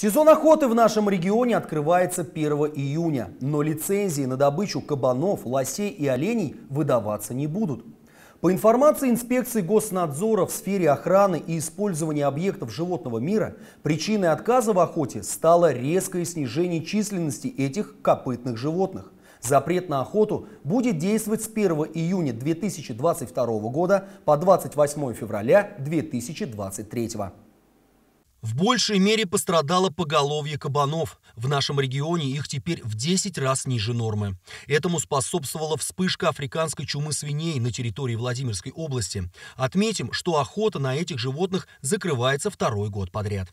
Сезон охоты в нашем регионе открывается 1 июня, но лицензии на добычу кабанов, лосей и оленей выдаваться не будут. По информации инспекции госнадзора в сфере охраны и использования объектов животного мира, причиной отказа в охоте стало резкое снижение численности этих копытных животных. Запрет на охоту будет действовать с 1 июня 2022 года по 28 февраля 2023 года. В большей мере пострадало поголовье кабанов. В нашем регионе их теперь в 10 раз ниже нормы. Этому способствовала вспышка африканской чумы свиней на территории Владимирской области. Отметим, что охота на этих животных закрывается второй год подряд.